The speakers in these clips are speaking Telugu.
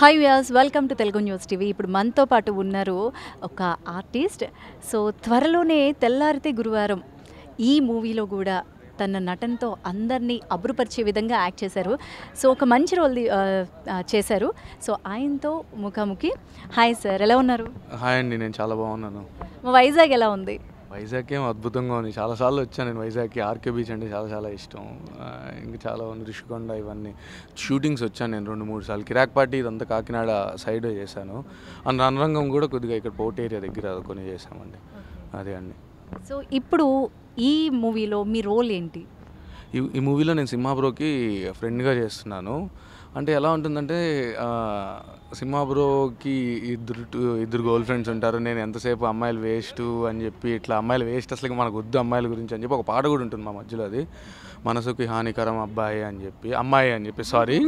hi Vyas welcome to Telugu news TV ఇప్పుడు మనతో పాటు ఉన్నారు ఒక ఆర్టిస్ట్ సో త్వరలోనే తెల్లారితే గురువారం ఈ మూవీలో కూడా తన నటనతో అందరినీ అబ్బురుపరిచే విధంగా యాక్ట్ చేశారు సో ఒక మంచి రోల్ చేశారు సో ఆయనతో ముఖాముఖి హాయ్ సార్ ఎలా ఉన్నారు హాయ్ అండి నేను చాలా బాగున్నాను మా వైజాగ్ ఎలా ఉంది వైజాగ్ ఏం అద్భుతంగా ఉంది చాలాసార్లు వచ్చాను నేను వైజాగ్కి ఆర్కే బీచ్ అంటే చాలా చాలా ఇష్టం ఇంకా చాలా ఉంది రిషికొండ ఇవన్నీ షూటింగ్స్ వచ్చాను నేను రెండు మూడు సార్లు కిరాక్ పార్టీ ఇదంతా కాకినాడ సైడ్ చేశాను అండ్ రణరంగం కూడా కొద్దిగా ఇక్కడ పోర్ట్ ఏరియా దగ్గర కొన్ని చేశామండి అదే అండి సో ఇప్పుడు ఈ మూవీలో మీ రోల్ ఏంటి ఈ ఈ మూవీలో నేను సింహాబ్రోకి ఫ్రెండ్గా చేస్తున్నాను అంటే ఎలా ఉంటుందంటే సింహాబ్రోకి ఇద్దరు ఇద్దరు గర్ల్ ఫ్రెండ్స్ ఉంటారు నేను ఎంతసేపు అమ్మాయిలు వేస్ట్ అని చెప్పి ఇట్లా అమ్మాయిలు వేస్ట్ అసలు మనకు వద్దు అమ్మాయిల గురించి అని చెప్పి ఒక పాట కూడా ఉంటుంది మా మధ్యలో అది మనసుకి హానికరం అబ్బాయి అని చెప్పి అమ్మాయి అని చెప్పి సారీ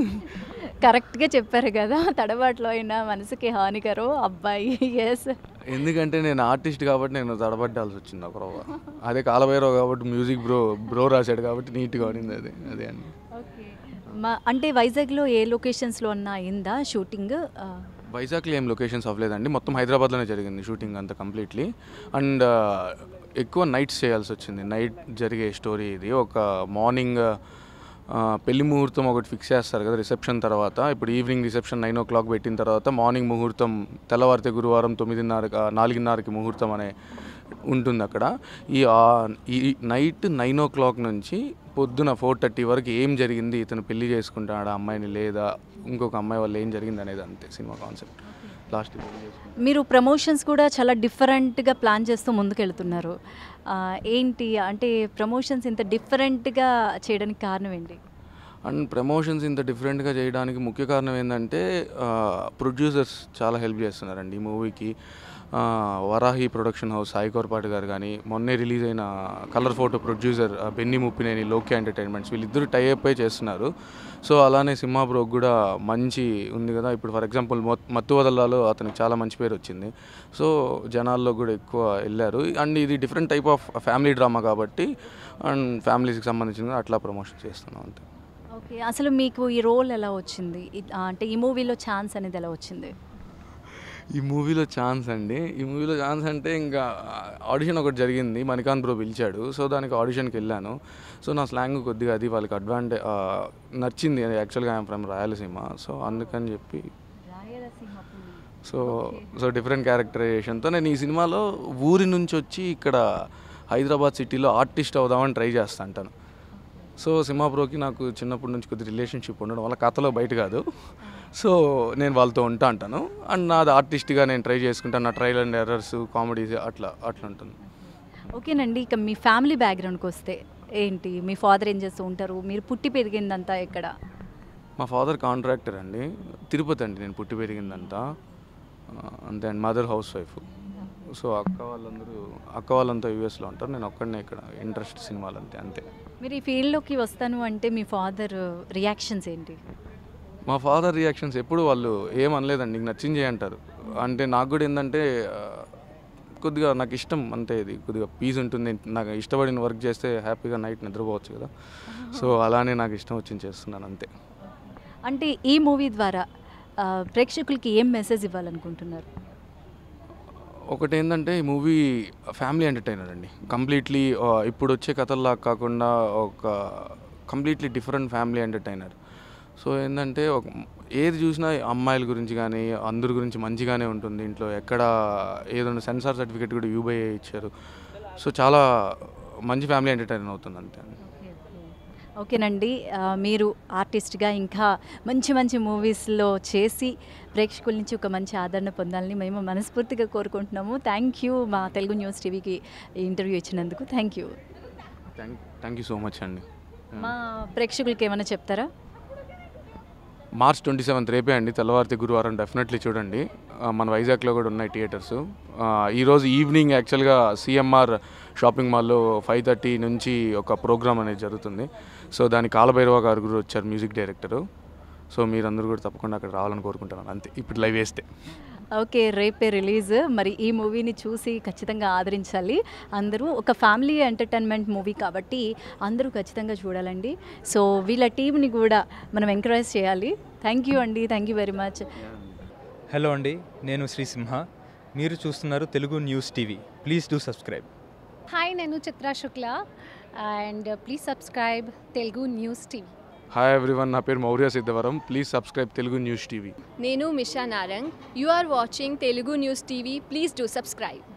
కరెక్ట్గా చెప్పారు కదా తడబాట్లో అయినా మనసుకి హానికరం అబ్బాయి ఎస్ ఎందుకంటే నేను ఆర్టిస్ట్ కాబట్టి నేను తడబడ్డాల్సి వచ్చింది ఒక రవ్వ అదే కాలభైరవ్ కాబట్టి మ్యూజిక్ బ్రో బ్రో రాశాడు కాబట్టి నీట్గా ఆడింది అది అదే అండి అంటే వైజాగ్లో ఏ లొకేషన్స్లో అన్నా అయిందా షూటింగ్ వైజాగ్లో ఏం లొకేషన్స్ అవ్వలేదండి మొత్తం హైదరాబాద్లోనే జరిగింది షూటింగ్ అంతా కంప్లీట్లీ అండ్ ఎక్కువ నైట్స్ చేయాల్సి వచ్చింది నైట్ జరిగే స్టోరీ ఇది ఒక మార్నింగ్ పెళ్లి ముహూర్తం ఒకటి ఫిక్స్ చేస్తారు కదా రిసెప్షన్ తర్వాత ఇప్పుడు evening reception nine o'clock పెట్టిన తర్వాత మార్నింగ్ ముహూర్తం తెల్లవారితే గురువారం తొమ్మిదిన్నర నాలుగున్నరకి ముహూర్తం అనే ఉంటుంది అక్కడ ఈ ఈ నైట్ నైన్ ఓ క్లాక్ నుంచి పొద్దున ఫోర్ థర్టీ వరకు ఏం జరిగింది ఇతను పెళ్లి ఆ అమ్మాయిని లేదా ఇంకొక అమ్మాయి వాళ్ళు ఏం జరిగింది అనేది అంతే సినిమా కాన్సెప్ట్ లాస్ట్ మీరు ప్రమోషన్స్ కూడా చాలా డిఫరెంట్గా ప్లాన్ చేస్తూ ముందుకెళ్తున్నారు ఏంటి అంటే ప్రమోషన్స్ ఇంత డిఫరెంట్గా చేయడానికి కారణం ఏంటి అండ్ ప్రమోషన్స్ ఇంత డిఫరెంట్గా చేయడానికి ముఖ్య కారణం ఏంటంటే ప్రొడ్యూసర్స్ చాలా హెల్ప్ చేస్తున్నారండి ఈ మూవీకి వరాహి ప్రొడక్షన్ హౌస్ సాయికోర్పాటి గారు కానీ మొన్నే రిలీజ్ అయిన colour photo producer Benny Muppaneni లోకే ఎంటర్టైన్మెంట్స్ వీళ్ళిద్దరు టైఅప్ అయి చేస్తున్నారు సో అలానే సింహా బ్రోక్ కూడా మంచి ఉంది కదా ఇప్పుడు ఫర్ ఎగ్జాంపుల్ మత్తు వదలాలో అతనికి చాలా మంచి పేరు వచ్చింది సో జనాల్లో కూడా ఎక్కువ వెళ్ళారు అండ్ ఇది different type of family drama కాబట్టి అండ్ ఫ్యామిలీస్కి సంబంధించిన అట్లా ప్రమోషన్ చేస్తున్నాం అంతే ఓకే అసలు మీకు ఈ రోల్ ఎలా వచ్చింది అంటే ఈ మూవీలో ఛాన్స్ అనేది ఎలా వచ్చింది ఈ మూవీలో ఛాన్స్ అండి ఈ మూవీలో ఛాన్స్ అంటే ఇంకా ఆడిషన్ ఒకటి జరిగింది మణికాంత్ బ్రో పిలిచాడు సో దానికి ఆడిషన్కి వెళ్ళాను సో నా స్లాంగ్ కొద్దిగా అది వాళ్ళకి అడ్వాంటేజ్ నచ్చింది యాక్చువల్గా ఐఎమ్ ఫ్రమ్ రాయలసీమ సో అందుకని చెప్పి సో సో డిఫరెంట్ క్యారెక్టరైజేషన్తో నేను ఈ సినిమాలో ఊరి నుంచి వచ్చి ఇక్కడ హైదరాబాద్ సిటీలో ఆర్టిస్ట్ అవుదామని ట్రై చేస్తా అంటాను సో బ్రోకి నాకు చిన్నప్పటి నుంచి కొద్ది రిలేషన్షిప్ ఉండడం వల్ల కథలో బయట కాదు సో నేను వాళ్ళతో ఉంటా అంటాను అండ్ నాది ఆర్టిస్ట్గా నేను ట్రై చేసుకుంటాను నా ట్రైల్ అండ్ ఎర్రర్స్ కామెడీస్ అట్లా అట్లా ఉంటుంది ఓకేనండి ఇక మీ ఫ్యామిలీ బ్యాక్గ్రౌండ్కి వస్తే ఏంటి మీ ఫాదర్ ఏం చేస్తూ ఉంటారు మీరు పుట్టి పెరిగిందంతా ఎక్కడ మా ఫాదర్ కాంట్రాక్టర్ అండి తిరుపతి అండి నేను పుట్టి పెరిగిందంతా అంతే and mother housewife so అక్క వాళ్ళందరూ అక్క వాళ్ళంతా యూఎస్లో ఉంటారు నేను ఒక్కడనే ఇక్కడ ఇంట్రెస్ట్ సినిమాలు అంతే అంతే మీరు ఈ ఫీల్డ్లోకి వస్తాను అంటే మీ ఫాదర్ రియాక్షన్స్ ఏంటి మా ఫాదర్ రియాక్షన్స్ ఎప్పుడు వాళ్ళు ఏమనలేదండి నీకు నచ్చింది అంటారు అంటే నాకు కూడా ఏంటంటే కొద్దిగా నాకు ఇష్టం అంతే ఇది కొద్దిగా పీస్ ఉంటుంది నాకు ఇష్టపడిన వర్క్ చేస్తే హ్యాపీగా నైట్ నిద్రపోవచ్చు కదా సో అలానే నాకు ఇష్టం వచ్చింది చేస్తున్నాను అంతే అంటే ఈ మూవీ ద్వారా ప్రేక్షకులకి ఏం మెసేజ్ ఇవ్వాలనుకుంటున్నారు ఒకటి ఏంటంటే ఈ మూవీ ఫ్యామిలీ ఎంటర్టైనర్ అండి కంప్లీట్లీ ఇప్పుడు వచ్చే కథల్లా కాకుండా ఒక completely different family entertainer so ఏంటంటే ఏది చూసినా అమ్మాయిల గురించి కానీ అందరి గురించి మంచిగానే ఉంటుంది ఇంట్లో ఎక్కడ ఏదైనా సెన్సార్ సర్టిఫికేట్ కూడా యూబై ఇచ్చారు సో చాలా మంచి ఫ్యామిలీ ఎంటర్టైన్ అవుతుంది అంతే ఓకేనండి మీరు ఆర్టిస్ట్గా ఇంకా మంచి మంచి మూవీస్లో చేసి ప్రేక్షకుల నుంచి ఒక మంచి ఆదరణ పొందాలని మేము మనస్ఫూర్తిగా కోరుకుంటున్నాము థ్యాంక్ యూ మా తెలుగు న్యూస్ టీవీకి ఇంటర్వ్యూ ఇచ్చినందుకు thank you thank you so much అండి మా ప్రేక్షకులకి ఏమైనా చెప్తారా మార్చ్ ట్వంటీ సెవెంత్ రేపే అండి తెల్లవారితే గురువారం డెఫినెట్లీ చూడండి మన వైజాగ్లో కూడా ఉన్నాయి థియేటర్స్ ఈరోజు ఈవినింగ్ యాక్చువల్గా సిఎంఆర్ షాపింగ్ మాల్లో ఫైవ్ థర్టీ నుంచి ఒక ప్రోగ్రామ్ అనేది జరుగుతుంది సో దాని కాలభైరవ గారు గురు వచ్చారు మ్యూజిక్ డైరెక్టరు సో మీరందరూ కూడా తప్పకుండా అక్కడ రావాలని కోరుకుంటున్నాను అంతే ఇప్పుడు లైవ్ వేస్తే ఓకే రేపే రిలీజ్ మరి ఈ మూవీని చూసి ఖచ్చితంగా ఆదరించాలి అందరూ ఒక ఫ్యామిలీ ఎంటర్టైన్మెంట్ మూవీ కాబట్టి అందరూ ఖచ్చితంగా చూడాలండి సో వీళ్ళ టీమ్ని కూడా మనం ఎంకరేజ్ చేయాలి థ్యాంక్ యూ అండి thank you very much hello అండి నేను శ్రీ సింహ మీరు చూస్తున్నారు Telugu news TV please do subscribe hi నేను Chitra Shukla and please subscribe Telugu news TV hi everyone నా పేరు Mourya Siddavaram please subscribe Telugu news TV నేను Misha Narang you are watching Telugu news TV please do subscribe